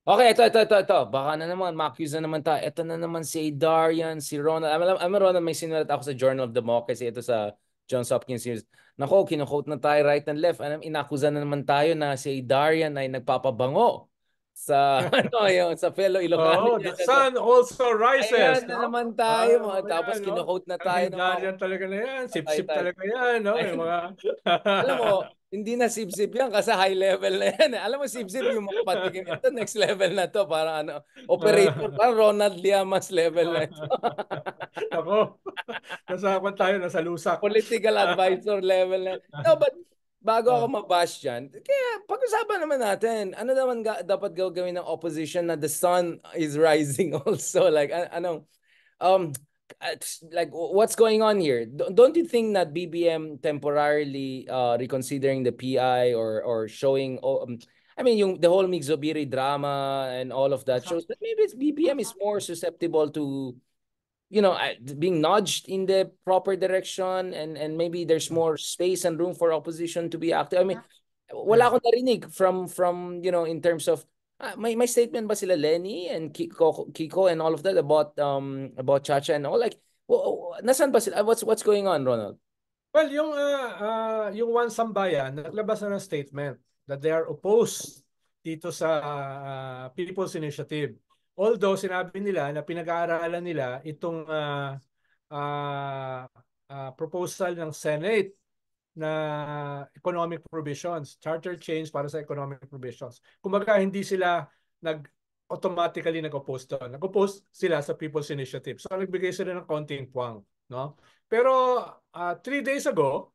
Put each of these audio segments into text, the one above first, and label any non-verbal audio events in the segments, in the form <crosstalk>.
Okay, ito, ito, ito, ito. Baka na naman, ma-accuse na naman tayo. Ito na naman si Darian, si Ronald. Alam, alam, Ronald, may sinulat ako sa Journal of Democracy, ito sa Johns Hopkins News. Nako, kinukote na tayo right and left. Alam, inakusa na naman tayo na si Darian ay nagpapabango sa <laughs> <laughs> ano yun, sa fellow Ilocano. Oh, the sun also rises. Ayan no? na naman tayo. Ah, tapos yan, no? na tayo. Ang Darian talaga na yan. Sip-sip talaga yan. No? Mga... <laughs> alam mo, hindi na sip-sip yan kasi high level na yan. Eh. Alam mo, sip-sip yung mga patikim. Ito, next level na to. Parang ano, operator, <laughs> parang Ronald Llamas level na ito. <laughs> Ako, nasakuan tayo, nasa lusak. Political advisor level na. No, but bago ako ah. mabash dyan, kaya pag-usapan naman natin, ano naman ga- dapat gawin ng opposition na the sun is rising <laughs> also? Like, an- anong, um, like what's going on here don't you think that bbm temporarily uh reconsidering the pi or or showing oh, um, i mean yung, the whole mixobiri drama and all of that uh-huh. shows that maybe bbm is uh-huh. more susceptible to you know being nudged in the proper direction and and maybe there's mm-hmm. more space and room for opposition to be active i mean uh-huh. wala mm-hmm. akong narinig from from you know in terms of Uh, ah, my my statement ba sila Lenny and Kiko Kiko and all of that about um about Chacha and all like nasan ba sila ah, what's what's going on Ronald Well yung uh, uh, yung Juan Sambayan naglabas na ng statement that they are opposed dito sa uh, People's Initiative although sinabi nila na pinag-aaralan nila itong uh, uh, uh, proposal ng Senate na economic provisions, charter change para sa economic provisions. Kumbaga hindi sila nag automatically nag-oppose doon. Nag-oppose sila sa People's Initiative. So nagbigay sila ng konting puwang. No? Pero uh, three days ago,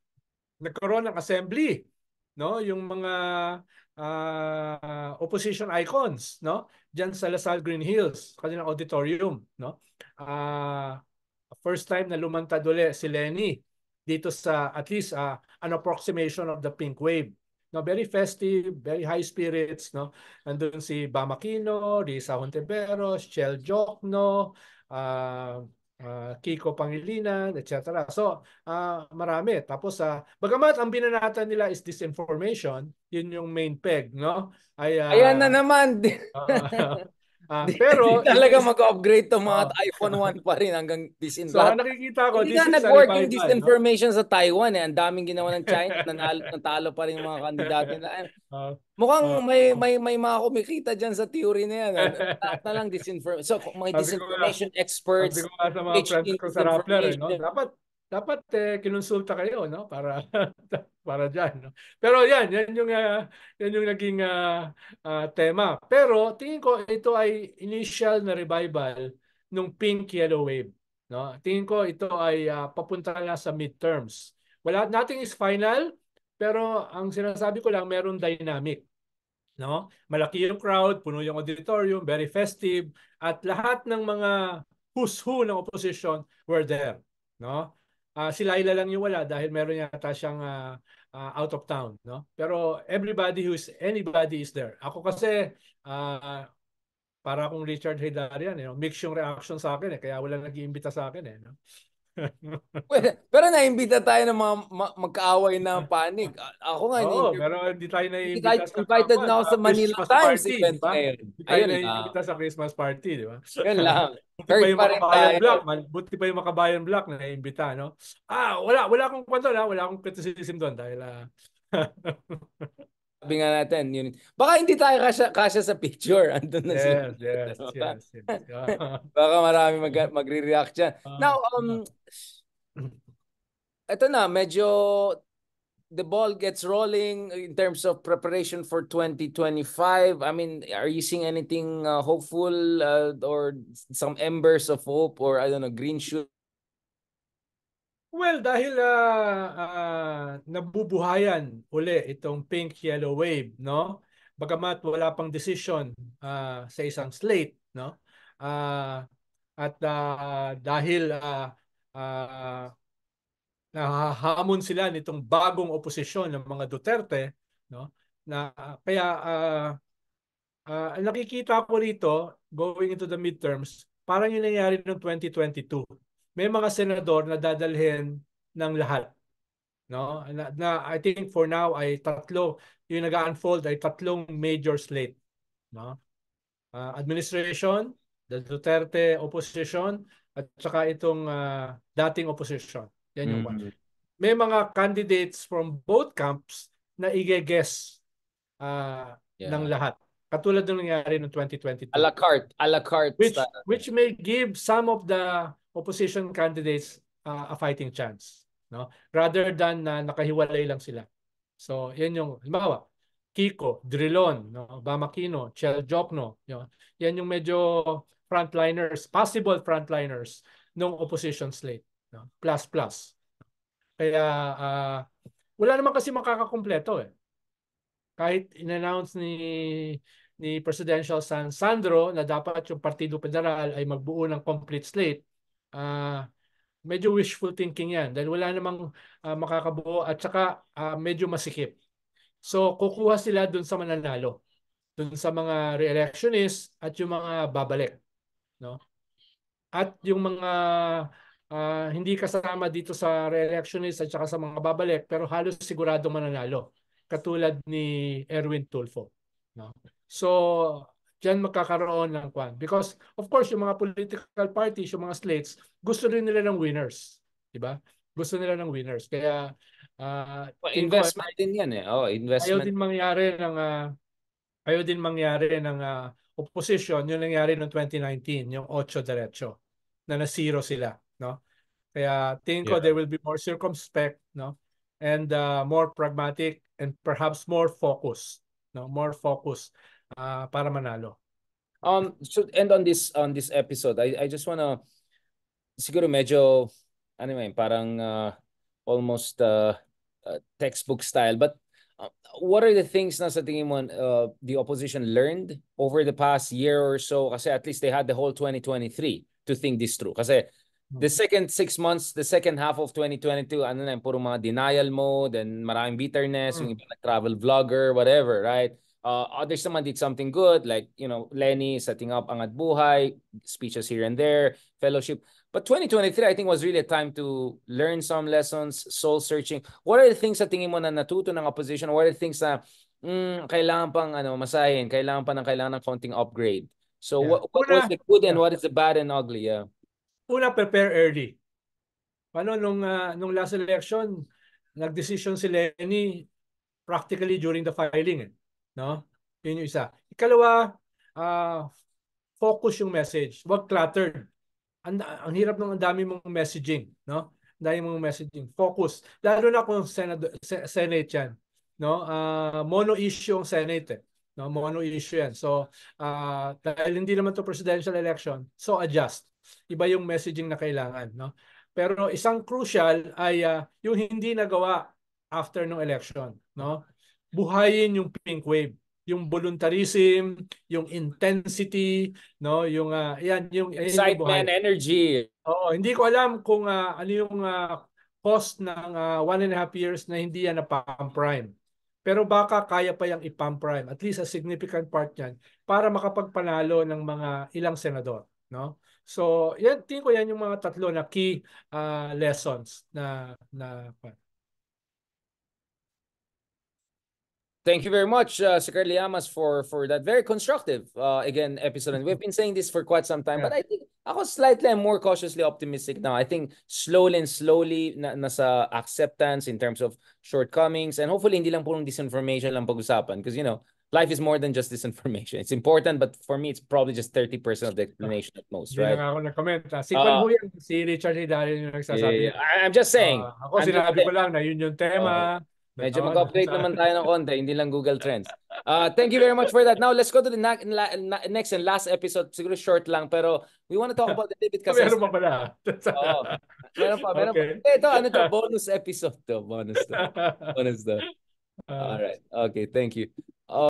nagkaroon ng assembly no yung mga uh, opposition icons no diyan sa Lasal Green Hills kanilang auditorium no uh, first time na lumantad uli si Lenny dito sa at least uh, an approximation of the pink wave. No, very festive, very high spirits, no. Andun si Bamakino, Risa Honteveros, Shell Jokno, uh, ah, uh, ah, Kiko Pangilinan, etc. So, uh, marami. Tapos sa uh, bagamat ang binanatan nila is disinformation, yun yung main peg, no? Ay, uh, Ayan na naman. uh, <laughs> Uh, pero di talaga mag-upgrade to mga uh, iPhone 1 pa rin hanggang this in so, lahat. nakikita ko hindi this na nag working disinformation no? sa Taiwan eh. Ang daming ginawa ng China nanalo natalo pa rin mga kandidato na. Uh, eh, ah. Mukhang uh, may may may mga kumikita diyan sa theory na yan. Eh. <laughs> Lahat na lang disinformation. So mga disinformation experts. Sabi ko sa mga friends ko sa Rappler, eh, no? dapat dapat eh, kinonsulta kayo no para <laughs> para diyan no. Pero yan, yan yung uh, yan yung naging uh, uh, tema. Pero tingin ko ito ay initial na revival ng pink yellow wave no. Tingin ko ito ay uh, papunta na sa midterms. Wala nothing is final, pero ang sinasabi ko lang meron dynamic no. Malaki yung crowd, puno yung auditorium, very festive at lahat ng mga who's who ng opposition were there no Uh, si Laila lang yung wala dahil meron yata siyang uh, uh, out of town, no? Pero everybody who's anybody is there. Ako kasi uh, para kung Richard Haydarian, eh, you know, mix yung reaction sa akin eh, kaya wala nag-iimbita sa akin eh, no? <laughs> pero naimbita tayo ng mga ma- magkaaway na panig. Ako nga. Oo, oh, pero hindi tayo naimbita sa Invited na ako sa Manila Christmas Times party, event diba? ngayon. Hindi tayo Ayun, naimbita ah. sa Christmas party, di ba? Yun <laughs> lang. Buti pa yung makabayan block, man. Buti pa yung makabayan block na naimbita, no? Ah, wala, wala akong kwento na, wala akong criticism doon dahil uh, <laughs> Sabi nga natin, yun. Baka hindi tayo kasya, kasya sa picture. <laughs> Andun na yes, sila. Yes, yes, <laughs> yes. Ah. Baka marami mag- magre-react dyan. Ah. Now, um, ito na, medyo the ball gets rolling in terms of preparation for 2025. I mean, are you seeing anything uh, hopeful uh, or some embers of hope or I don't know, green shoot Well, dahil uh, uh, nabubuhayan uli itong pink-yellow wave, no? Bagamat wala pang decision uh, ah, sa isang slate, no? Uh, at uh, dahil uh, uh, nahahamon sila nitong bagong oposisyon ng mga Duterte, no? Na uh, kaya uh, uh, nakikita ko rito going into the midterms, parang yung nangyari noong 2022 may mga senador na dadalhin ng lahat. No? Na, na I think for now ay tatlo, yung nag-unfold ay tatlong major slate. No? Uh, administration, the Duterte opposition, at saka itong uh, dating opposition. Yan yung mm-hmm. one. May mga candidates from both camps na i-guess uh, ah, yeah. ng lahat. Katulad ng nangyari noong 2022. A la carte. A la carte. Which, which may give some of the opposition candidates uh, a fighting chance. No? Rather than na uh, nakahiwalay lang sila. So, yan yung, halimbawa, Kiko, Drilon, no? Bamakino, Chel Jokno. Yun. Yan yung medyo frontliners, possible frontliners ng opposition slate. No? Plus, plus. Kaya, uh, wala naman kasi makakakumpleto eh. Kahit inannounce ni ni Presidential San Sandro na dapat yung Partido Federal ay magbuo ng complete slate, Uh, medyo wishful thinking yan dahil wala namang uh, makakabuo at saka uh, medyo masikip. So kukuha sila dun sa mananalo, dun sa mga re electionist at yung mga babalik, no? At yung mga uh, hindi kasama dito sa re electionist at saka sa mga babalik pero halos siguradong mananalo, katulad ni Erwin Tulfo, no? So Diyan magkakaroon ng kwan. Because of course, yung mga political parties, yung mga slates, gusto rin nila ng winners. Diba? Gusto nila ng winners. Kaya uh, well, investment kwan, din yan eh. Oh, investment. Ayaw din mangyari ng uh, ayaw din mangyari ng uh, opposition yung nangyari noong 2019, yung ocho derecho na nasiro sila, no? Kaya tingin ko yeah. they will be more circumspect, no? And uh, more pragmatic and perhaps more focused, no? More focused uh, para manalo. Um, so end on this on this episode. I I just wanna siguro medyo anyway, parang uh, almost uh, uh, textbook style. But uh, what are the things na sa tingin mo uh, the opposition learned over the past year or so? Kasi at least they had the whole 2023 to think this through. Kasi hmm. the second six months, the second half of 2022, ano na, puro mga denial mode and maraming bitterness, mm. yung hmm. iba nag-travel vlogger, whatever, right? Uh, others uh, naman did something good like, you know, Lenny setting up Angat Buhay, speeches here and there, fellowship. But 2023, I think was really a time to learn some lessons, soul searching. What are the things sa tingin mo na natuto ng opposition? What are the things na mm, kailangan pang ano, masahin? Kailangan pa ng kailangan ng counting upgrade? So yeah. what, what was the good and what is the bad and ugly? Yeah. Una, prepare early. Ano, nung, uh, nung last election, nag-decision si Lenny practically during the filing. Eh. No? Yun yung isa. Ikalawa, uh, focus yung message. Huwag cluttered. Ang, ang hirap ng ang dami mong messaging. No? Ang mong messaging. Focus. Lalo na kung Senado, Senate yan. No? Uh, mono issue yung Senate. Eh. No? Mono issue yan. So, uh, dahil hindi naman to presidential election, so adjust. Iba yung messaging na kailangan. No? Pero isang crucial ay uh, yung hindi nagawa after ng election. No? buhayin yung pink wave yung voluntarism, yung intensity, no, yung uh, yan yung excitement, energy. Oo, hindi ko alam kung uh, ano yung uh, cost ng uh, one and a half years na hindi yan na-prime. Pero baka kaya pa yung ipamprime, at least a significant part niyan para makapagpanalo ng mga ilang senador, no? So, yan tingin ko yan yung mga tatlo na key uh, lessons na na Thank you very much, uh, Secretary Llamas, for for that very constructive uh, again episode. And we've been saying this for quite some time, yeah. but I think ako slightly I'm more cautiously optimistic now. I think slowly and slowly na nasa acceptance in terms of shortcomings and hopefully hindi lang purong disinformation lang pag-usapan because you know, life is more than just disinformation. It's important, but for me, it's probably just 30% of the explanation at most, right? Hindi na ako nag-comment. Ah. Sequel uh, ho yan. Si Richard Hidalgo yung nagsasabi. Yeah, I'm just saying. Uh, ako I'm sinabi ko lang na yun yung tema. Uh, Medyo mag-update naman tayo ng konti, hindi lang Google Trends. Uh, thank you very much for that. Now, let's go to the na- na- next and last episode. Siguro short lang, pero we want to talk about the David Casas. meron pa pala. Oo. Oh, meron pa, meron okay. pa. Eh, ito, ano to? Bonus episode to. Bonus to. Bonus to. <laughs> All right. Okay, thank you.